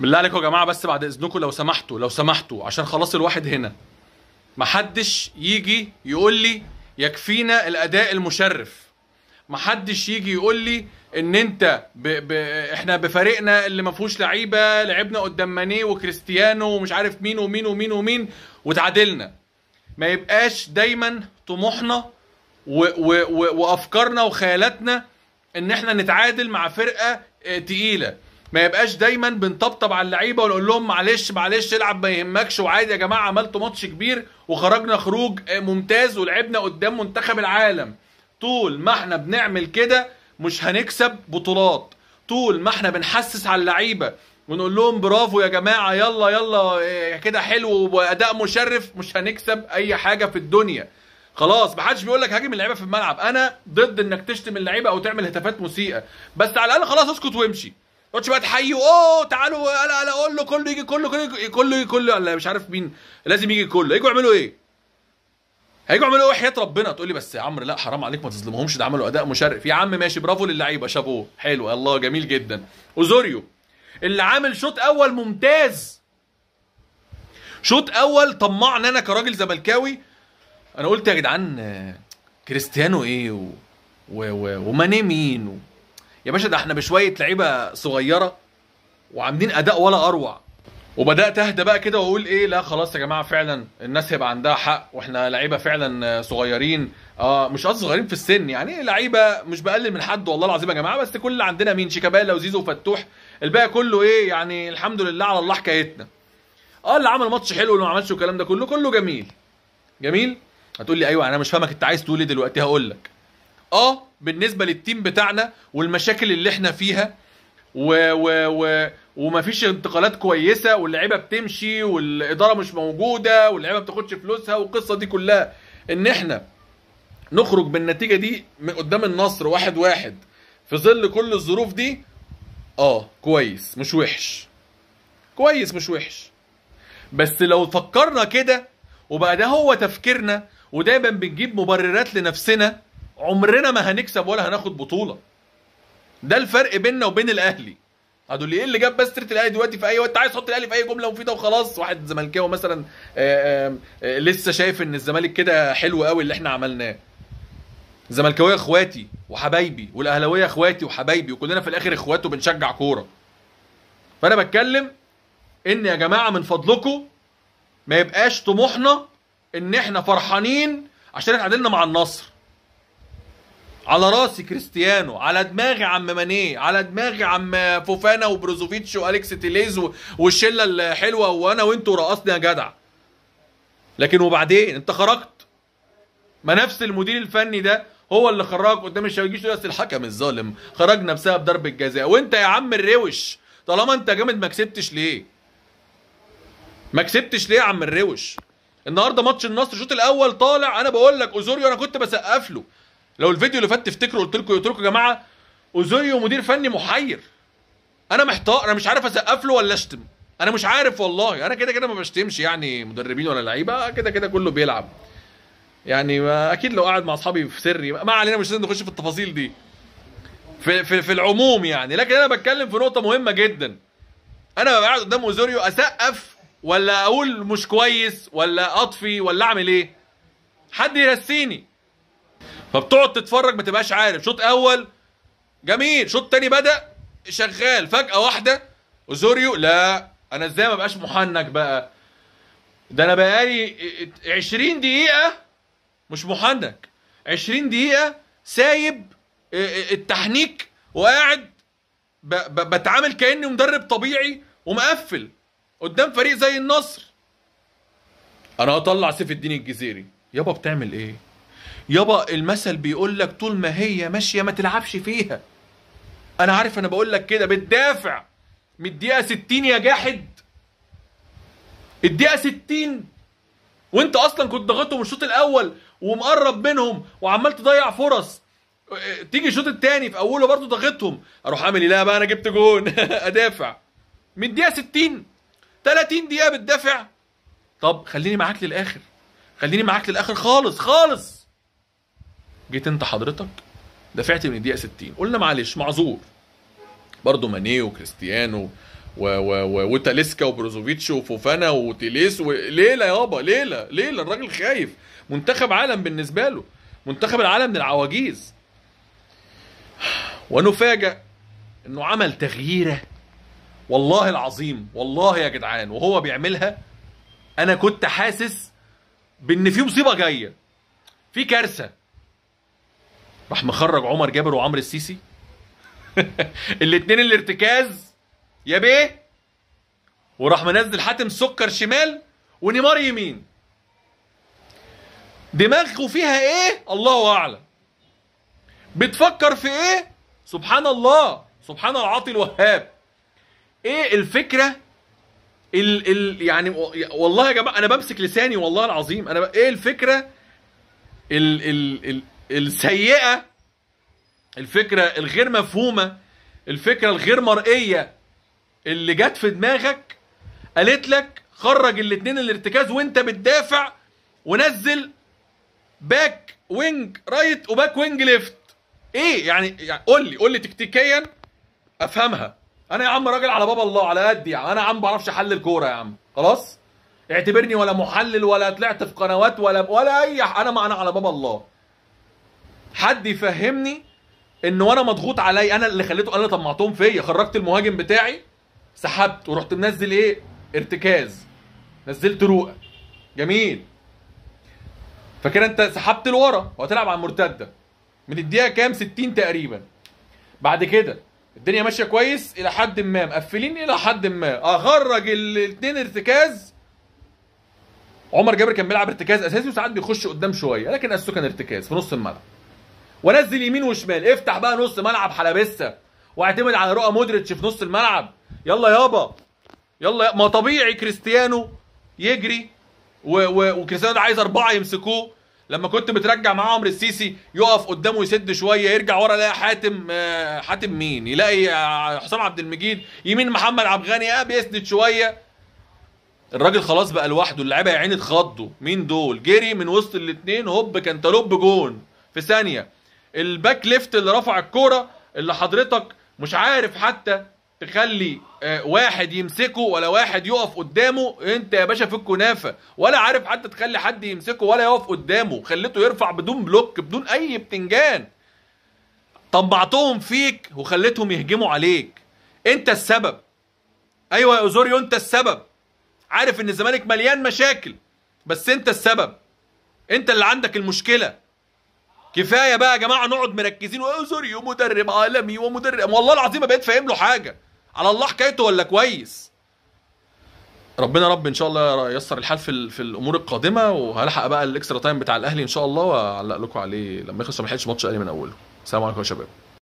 بالله عليكم يا جماعه بس بعد اذنكم لو سمحتوا لو سمحتوا عشان خلاص الواحد هنا محدش يجي يقول لي يكفينا الاداء المشرف محدش يجي يقول لي ان انت ب... ب... احنا بفريقنا اللي ما فيهوش لعيبه لعبنا قدام ماني وكريستيانو ومش عارف مين ومين ومين ومين وتعادلنا ما يبقاش دايما طموحنا و... و... و... وافكارنا وخيالاتنا ان احنا نتعادل مع فرقه آه، تقيله ما يبقاش دايما بنطبطب على اللعيبه ونقول لهم معلش معلش العب ما يهمكش وعادي يا جماعه عملتوا ماتش كبير وخرجنا خروج آه، ممتاز ولعبنا قدام منتخب العالم طول ما احنا بنعمل كده مش هنكسب بطولات طول ما احنا بنحسس على اللعيبه ونقول لهم برافو يا جماعه يلا يلا آه، كده حلو واداء مشرف مش هنكسب اي حاجه في الدنيا خلاص محدش بيقول لك هاجم اللعيبه في الملعب انا ضد انك تشتم اللعيبه او تعمل هتافات مسيئه بس على الاقل خلاص اسكت وامشي تقعدش بقى تحيي اوه تعالوا لا لا قول له كله يجي كله كله يجي كله يجي كله ولا مش عارف مين لازم يجي كله يجوا يعملوا ايه؟ هيجوا يعملوا ايه وحياه ربنا تقول لي بس يا عمرو لا حرام عليك ما تظلمهمش ده عملوا اداء مشرف يا عم ماشي برافو للعيبه شافوه حلو الله جميل جدا اوزوريو اللي عامل شوط اول ممتاز شوط اول طمعني انا كراجل زملكاوي انا قلت يا جدعان آه، كريستيانو ايه و... و... و... وماني مين و... يا باشا ده احنا بشويه لعيبه صغيره وعاملين اداء ولا اروع وبدات اهدى بقى كده واقول ايه لا خلاص يا جماعه فعلا الناس هيبقى عندها حق واحنا لعيبه فعلا صغيرين اه مش قصدي صغيرين في السن يعني لعيبه مش بقلل من حد والله العظيم يا جماعه بس كل اللي عندنا مين شيكابالا وزيزو وفتوح الباقي كله ايه يعني الحمد لله على الله حكايتنا اه اللي عمل ماتش حلو اللي ما عملش والكلام ده كله كله جميل جميل هتقول لي ايوه انا مش فاهمك انت عايز تقول ايه دلوقتي هقول لك اه بالنسبه للتيم بتاعنا والمشاكل اللي احنا فيها و و و ومفيش انتقالات كويسه واللعيبه بتمشي والاداره مش موجوده واللعيبه بتاخدش فلوسها والقصه دي كلها ان احنا نخرج بالنتيجه دي من قدام النصر واحد واحد في ظل كل الظروف دي اه كويس مش وحش كويس مش وحش بس لو فكرنا كده وبقى ده هو تفكيرنا ودايما بنجيب مبررات لنفسنا عمرنا ما هنكسب ولا هناخد بطوله ده الفرق بيننا وبين الاهلي هدول ايه اللي جاب بس سيره الاهلي دلوقتي في اي وقت عايز تحط الاهلي في اي جمله مفيده وخلاص واحد زملكاوي مثلا آآ آه، آآ آه، آه، لسه شايف ان الزمالك كده حلو قوي اللي احنا عملناه الزملكاويه اخواتي وحبايبي والاهلاويه اخواتي وحبايبي وكلنا في الاخر اخوات وبنشجع كوره فانا بتكلم ان يا جماعه من فضلكم ما يبقاش طموحنا ان احنا فرحانين عشان اتعادلنا مع النصر على راسي كريستيانو على دماغي عم مانيه على دماغي عم فوفانا وبروزوفيتش واليكس تيليز والشله الحلوه وانا وانتوا رقصنا يا جدع لكن وبعدين انت خرجت ما نفس المدير الفني ده هو اللي خرجك قدام الشباب يجي بس الحكم الظالم خرجنا بسبب ضرب جزاء وانت يا عم الروش طالما انت جامد ما كسبتش ليه ما كسبتش ليه يا عم الروش النهارده ماتش النصر الشوط الاول طالع انا بقول لك اوزوريو انا كنت بسقف له لو الفيديو اللي فات تفتكروا قلت لكم قلت لكم يا جماعه اوزوريو مدير فني محير انا محتار انا مش عارف اسقف له ولا اشتم انا مش عارف والله انا كده كده ما بشتمش يعني مدربين ولا لعيبه كده كده كله بيلعب يعني اكيد لو قاعد مع اصحابي في سري ما علينا مش لازم نخش في التفاصيل دي في, في في العموم يعني لكن انا بتكلم في نقطه مهمه جدا انا ببقى قاعد قدام اوزوريو اسقف ولا اقول مش كويس ولا اطفي ولا اعمل ايه حد يرسيني فبتقعد تتفرج ما تبقاش عارف شوط اول جميل شوط تاني بدا شغال فجاه واحده اوزوريو لا انا ازاي ما بقاش محنك بقى ده انا بقالي 20 دقيقه مش محنك 20 دقيقه سايب آه، آه، التحنيك وقاعد بتعامل كاني مدرب طبيعي ومقفل قدام فريق زي النصر انا هطلع سيف الدين الجزيري يابا بتعمل ايه يابا المثل بيقول لك طول ما هي ماشيه ما تلعبش فيها انا عارف انا بقول لك كده بتدافع من الدقيقه 60 يا جاحد الدقيقه 60 وانت اصلا كنت ضاغطهم الشوط الاول ومقرب منهم وعمال تضيع فرص تيجي الشوط الثاني في اوله برضه ضاغطهم اروح اعمل ايه لا بقى انا جبت جون ادافع من الدقيقه 60 30 دقيقه بتدافع طب خليني معاك للاخر خليني معاك للاخر خالص خالص جيت انت حضرتك دفعت من الدقيقه 60 قلنا معلش معذور برضه ماني وكريستيانو و... و... و... وتاليسكا وبروزوفيتش وفوفانا وتيليس و... ليله يابا ليله ليله الراجل خايف منتخب عالم بالنسبه له منتخب العالم من العواجيز ونفاجأ انه عمل تغييره والله العظيم والله يا جدعان وهو بيعملها انا كنت حاسس بان في مصيبه جايه في كارثه راح مخرج عمر جابر وعمرو السيسي الاثنين الارتكاز يا بيه وراح منزل حاتم سكر شمال ونيمار يمين دماغه فيها ايه الله اعلم بتفكر في ايه سبحان الله سبحان العاطي الوهاب ايه الفكره ال ال يعني والله يا جماعه انا بمسك لساني والله العظيم انا ب... ايه الفكره ال ال ال السيئه الفكره الغير مفهومه الفكره الغير مرئيه اللي جت في دماغك قالت لك خرج الاثنين الارتكاز وانت بتدافع ونزل باك وينج رايت وباك وينج ليفت ايه يعني, يعني قول لي قول لي تكتيكيا افهمها انا يا عم راجل على باب الله على قدي يعني انا يا عم بعرفش احلل الكوره يا عم خلاص اعتبرني ولا محلل ولا طلعت في قنوات ولا ولا اي انا ما انا على باب الله حد يفهمني ان وانا مضغوط عليا انا اللي خليته انا طمعتهم فيا خرجت المهاجم بتاعي سحبت ورحت منزل ايه ارتكاز نزلت روقه جميل فكده انت سحبت لورا وهتلعب على المرتده من الدقيقه كام 60 تقريبا بعد كده الدنيا ماشيه كويس الى حد ما مقفلين الى حد ما اخرج الاثنين ارتكاز عمر جابر كان بيلعب ارتكاز اساسي وساعات بيخش قدام شويه لكن اسو كان ارتكاز في نص الملعب ونزل يمين وشمال افتح بقى نص ملعب حلبسه واعتمد على رؤى مودريتش في نص الملعب يلا يابا يلا ما طبيعي كريستيانو يجري و... و... وكريستيانو ده عايز اربعه يمسكوه لما كنت بترجع مع عمرو السيسي يقف قدامه يسد شويه يرجع ورا يلاقي حاتم آه، حاتم مين يلاقي آه، حسام عبد المجيد يمين محمد عبد الغني اه بيسند شويه الراجل خلاص بقى لوحده اللعيبه يا عيني اتخضوا مين دول جري من وسط الاثنين هوب كان تلوب جون في ثانيه الباك ليفت اللي رفع الكوره اللي حضرتك مش عارف حتى تخلي آه، واحد يمسكه ولا واحد يقف قدامه انت يا باشا في الكنافه ولا عارف حتى تخلي حد يمسكه ولا يقف قدامه خليته يرفع بدون بلوك بدون اي بتنجان طبعتهم فيك وخليتهم يهجموا عليك انت السبب ايوه يا اوزوريو انت السبب عارف ان الزمالك مليان مشاكل بس انت السبب انت اللي عندك المشكله كفايه بقى يا جماعه نقعد مركزين سوري ومدرب عالمي ومدرب والله العظيم ما بقيت فاهم له حاجه على الله حكايته ولا كويس ربنا رب ان شاء الله ييسر الحال في, في الامور القادمه وهلحق بقى الاكسترا تايم بتاع الاهلي ان شاء الله واعلق لكم عليه لما يخلص ما يحلش ماتش الاهلي من اوله السلام عليكم يا شباب